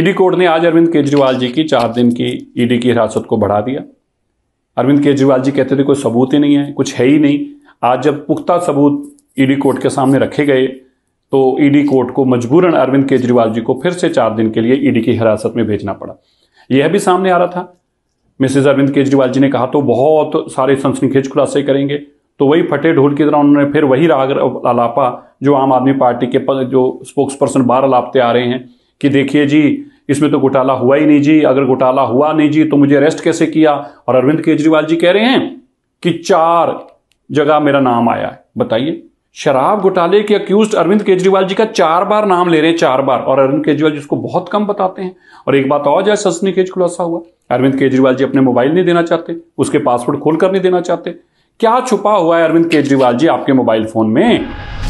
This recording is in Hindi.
ईडी कोर्ट ने आज अरविंद केजरीवाल जी की चार दिन की ईडी की हिरासत को बढ़ा दिया अरविंद केजरीवाल जी कहते थे कोई सबूत ही नहीं है कुछ है ही नहीं आज जब पुख्ता सबूत ईडी कोर्ट के सामने रखे गए तो ईडी कोर्ट को मजबूरन अरविंद केजरीवाल जी को फिर से चार दिन के लिए ईडी की हिरासत में भेजना पड़ा यह भी सामने आ रहा था मिसेज अरविंद केजरीवाल जी ने कहा तो बहुत सारे सनसनीखेज खुलासे करेंगे तो वही फटे ढोल की तरह उन्होंने फिर वही राग अलापा जो आम आदमी पार्टी के जो स्पोक्स पर्सन बार अलापते आ रहे हैं कि देखिए जी इसमें तो घोटाला हुआ ही नहीं जी अगर घोटाला हुआ नहीं जी तो मुझे अरेस्ट कैसे किया और अरविंद केजरीवाल जी कह रहे हैं कि चार जगह मेरा नाम आया है बताइए शराब घोटाले के अक्यूज अरविंद केजरीवाल जी का चार बार नाम ले रहे हैं चार बार और अरविंद केजरीवाल जी उसको बहुत कम बताते हैं और एक बात और जैसे केज खुलासा हुआ अरविंद केजरीवाल जी अपने मोबाइल नहीं देना चाहते उसके पासवर्ड खोलकर नहीं देना चाहते क्या छुपा हुआ है अरविंद केजरीवाल जी आपके मोबाइल फोन में